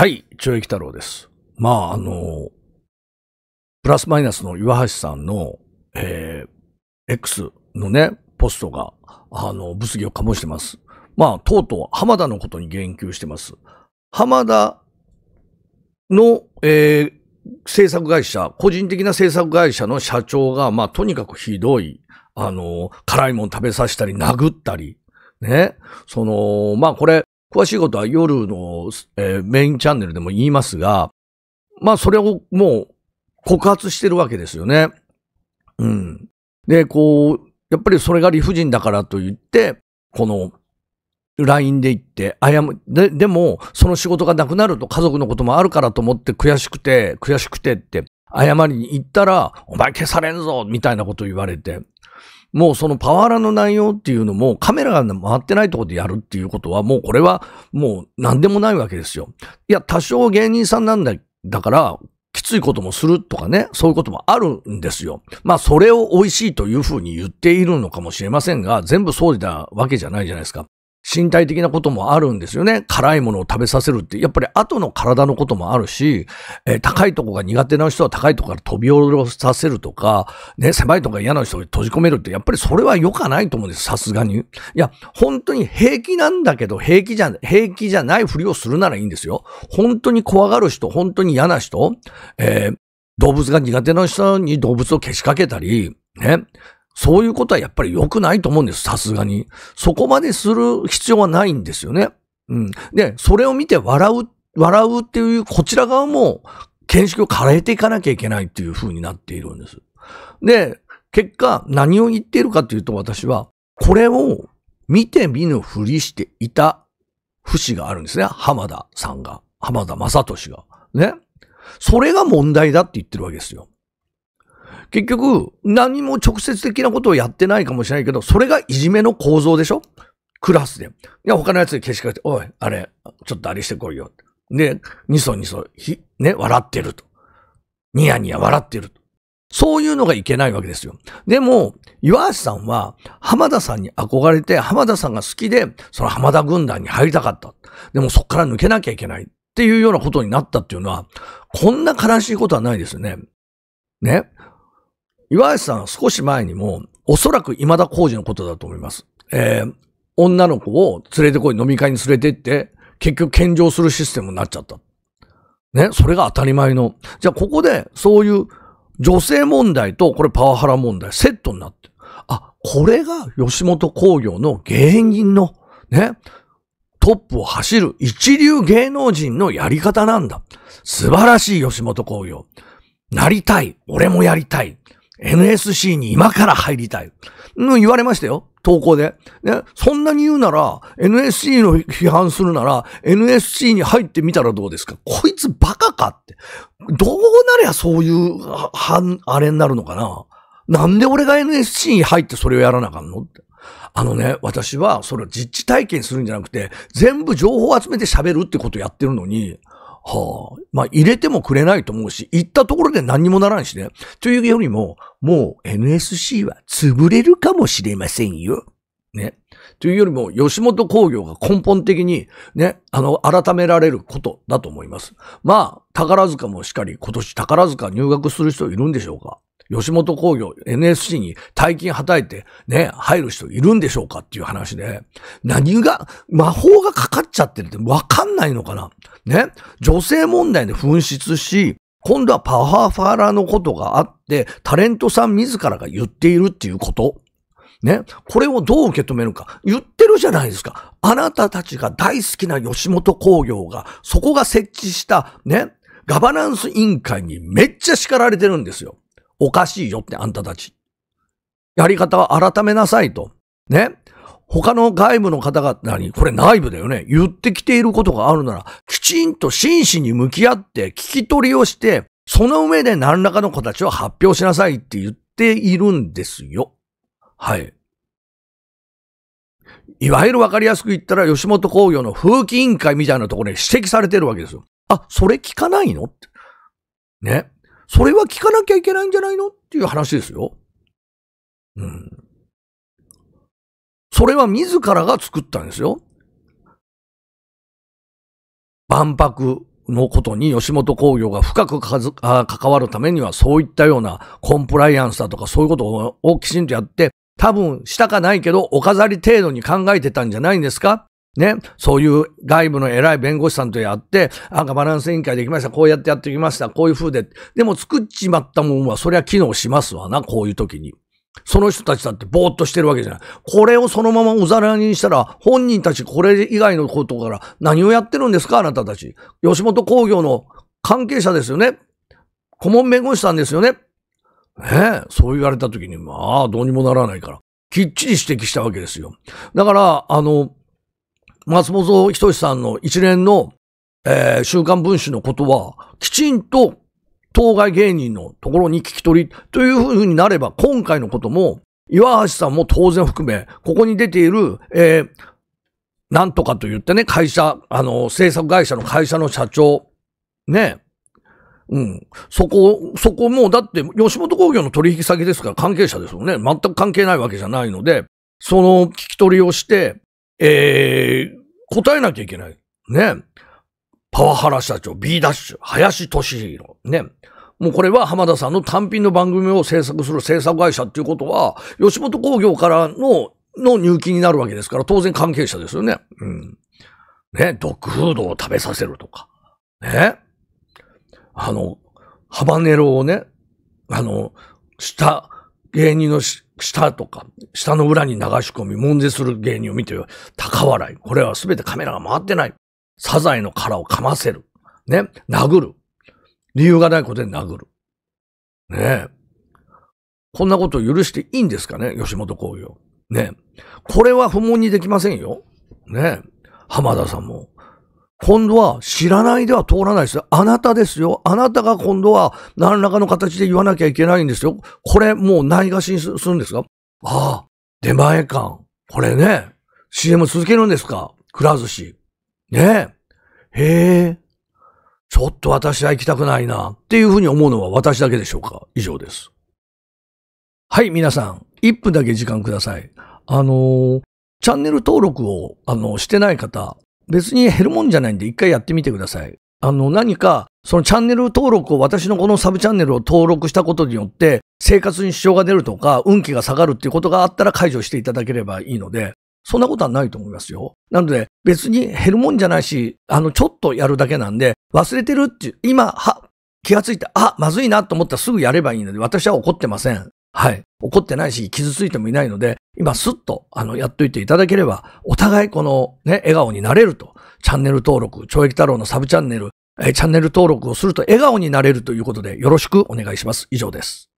はい、懲役太郎です。まあ、あの、プラスマイナスの岩橋さんの、えー、X のね、ポストが、あの、物議を醸してます。まあ、とうとう浜田のことに言及してます。浜田の、えー、制作会社、個人的な制作会社の社長が、まあ、とにかくひどい、あの、辛いもん食べさせたり、殴ったり、ね。その、まあ、これ、詳しいことは夜の、えー、メインチャンネルでも言いますが、まあそれをもう告発してるわけですよね。うん。で、こう、やっぱりそれが理不尽だからと言って、この、LINE で行って、謝、で、でも、その仕事がなくなると家族のこともあるからと思って悔しくて、悔しくてって、謝りに行ったら、お前消されんぞみたいなこと言われて、もうそのパワハラの内容っていうのもカメラが回ってないとこでやるっていうことは、もうこれはもう何でもないわけですよ。いや、多少芸人さんなんだ、だから、きついこともするとかね、そういうこともあるんですよ。まあ、それを美味しいというふうに言っているのかもしれませんが、全部そうだわけじゃないじゃないですか。身体的なこともあるんですよね。辛いものを食べさせるって、やっぱり後の体のこともあるし、えー、高いとこが苦手な人は高いとこから飛び降ろさせるとか、ね、狭いとこが嫌な人を閉じ込めるって、やっぱりそれは良かないと思うんです、さすがに。いや、本当に平気なんだけど、平気じゃ、平気じゃないふりをするならいいんですよ。本当に怖がる人、本当に嫌な人、えー、動物が苦手な人に動物をけしかけたり、ね、そういうことはやっぱり良くないと思うんです、さすがに。そこまでする必要はないんですよね。うん。で、それを見て笑う、笑うっていう、こちら側も、見識を変えていかなきゃいけないっていう風になっているんです。で、結果、何を言っているかというと私は、これを見て見ぬふりしていた節があるんですね。浜田さんが。浜田正俊が。ね。それが問題だって言ってるわけですよ。結局、何も直接的なことをやってないかもしれないけど、それがいじめの構造でしょクラスで。いや、他のやつに消しかけて、おい、あれ、ちょっとあれしてこいよ。で、にそにそ、ひ、ね、笑ってると。ニヤニヤ笑ってると。そういうのがいけないわけですよ。でも、岩橋さんは浜田さんに憧れて、浜田さんが好きで、その浜田軍団に入りたかった。でもそこから抜けなきゃいけないっていうようなことになったっていうのは、こんな悲しいことはないですよね。ね。岩橋さん少し前にも、おそらく今田工事のことだと思います。えー、女の子を連れてこい、飲み会に連れてって、結局献上するシステムになっちゃった。ね、それが当たり前の。じゃあここで、そういう女性問題と、これパワハラ問題、セットになって。あ、これが吉本工業の芸人の、ね、トップを走る一流芸能人のやり方なんだ。素晴らしい吉本工業。なりたい。俺もやりたい。NSC に今から入りたい。言われましたよ。投稿で。ね。そんなに言うなら、NSC の批判するなら、NSC に入ってみたらどうですかこいつバカかって。どうなりゃそういう、は、あれになるのかななんで俺が NSC に入ってそれをやらなあかんのって。あのね、私はそれを実地体験するんじゃなくて、全部情報を集めて喋るってことをやってるのに、はあ、まあ、入れてもくれないと思うし、行ったところで何にもならんしね。というよりも、もう NSC は潰れるかもしれませんよ。ね。というよりも、吉本工業が根本的に、ね、あの、改められることだと思います。まあ、宝塚もしっかり、今年宝塚入学する人いるんでしょうか吉本興業、NSC に大金はたいて、ね、入る人いるんでしょうかっていう話で、何が、魔法がかかっちゃってるってわかんないのかなね、女性問題で紛失し、今度はパワーファーラーのことがあって、タレントさん自らが言っているっていうことね。これをどう受け止めるか。言ってるじゃないですか。あなたたちが大好きな吉本興業が、そこが設置した、ね、ガバナンス委員会にめっちゃ叱られてるんですよ。おかしいよってあんたたち。やり方は改めなさいと。ね。他の外部の方が、に、これ内部だよね。言ってきていることがあるなら、きちんと真摯に向き合って、聞き取りをして、その上で何らかの形を発表しなさいって言っているんですよ。はい。いわゆるわかりやすく言ったら、吉本興業の風紀委員会みたいなところに指摘されてるわけですよ。あ、それ聞かないのって。ね。それは聞かなきゃいけないんじゃないのっていう話ですよ。うん。それは自らが作ったんですよ。万博のことに吉本興業が深く関わるためには、そういったようなコンプライアンスだとかそういうことをきちんとやって、多分したかないけど、お飾り程度に考えてたんじゃないんですかね、そういう外部の偉い弁護士さんとやって、なんかバランス委員会できました、こうやってやってきました、こういう風で。でも作っちまったもんは、そりゃ機能しますわな、こういう時に。その人たちだってぼーっとしてるわけじゃない。これをそのままおざらにしたら、本人たちこれ以外のことから何をやってるんですかあなたたち。吉本興業の関係者ですよね。顧問弁護士さんですよね。ねえ、そう言われた時に、まあ、どうにもならないから。きっちり指摘したわけですよ。だから、あの、松本人志さんの一連の、えー、週刊文春のことは、きちんと当該芸人のところに聞き取りというふうになれば、今回のことも、岩橋さんも当然含め、ここに出ている、えー、なんとかと言ってね、会社、あの、制作会社の会社の社長、ね、うん。そこ、そこもうだって吉本工業の取引先ですから関係者ですよね。全く関係ないわけじゃないので、その聞き取りをして、え答えなきゃいけない。ね。パワハラ社長、B ダッシュ、林俊弘。ね。もうこれは浜田さんの単品の番組を制作する制作会社っていうことは、吉本興業からの、の入金になるわけですから、当然関係者ですよね。うん。ね、ドッグフードを食べさせるとか。ね。あの、ハバネロをね、あの、した、芸人の下とか、下の裏に流し込み、悶絶する芸人を見て、高笑い。これは全てカメラが回ってない。サザエの殻を噛ませる。ね。殴る。理由がないことで殴る。ねえ。こんなことを許していいんですかね吉本興業。ねえ。これは不問にできませんよ。ねえ。浜田さんも、今度は知らないでは通らないです。あなたですよ。あなたが今度は何らかの形で言わなきゃいけないんですよ。これもうないがしにするんですかああ、出前館。これね、CM 続けるんですかくら寿司。ねえ。へえ。ちょっと私は行きたくないな。っていうふうに思うのは私だけでしょうか以上です。はい、皆さん。1分だけ時間ください。あのー、チャンネル登録を、あの、してない方、別に減るもんじゃないんで一回やってみてください。あの、何か、そのチャンネル登録を、私のこのサブチャンネルを登録したことによって、生活に支障が出るとか、運気が下がるっていうことがあったら解除していただければいいので、そんなことはないと思いますよ。なので、別に減るもんじゃないし、あの、ちょっとやるだけなんで、忘れてるっていう、今、は、気がついて、あ、まずいなと思ったらすぐやればいいので、私は怒ってません。はい。怒ってないし、傷ついてもいないので、今すっと、あの、やっといていただければ、お互いこの、ね、笑顔になれると。チャンネル登録、懲役太郎のサブチャンネル、えチャンネル登録をすると笑顔になれるということで、よろしくお願いします。以上です。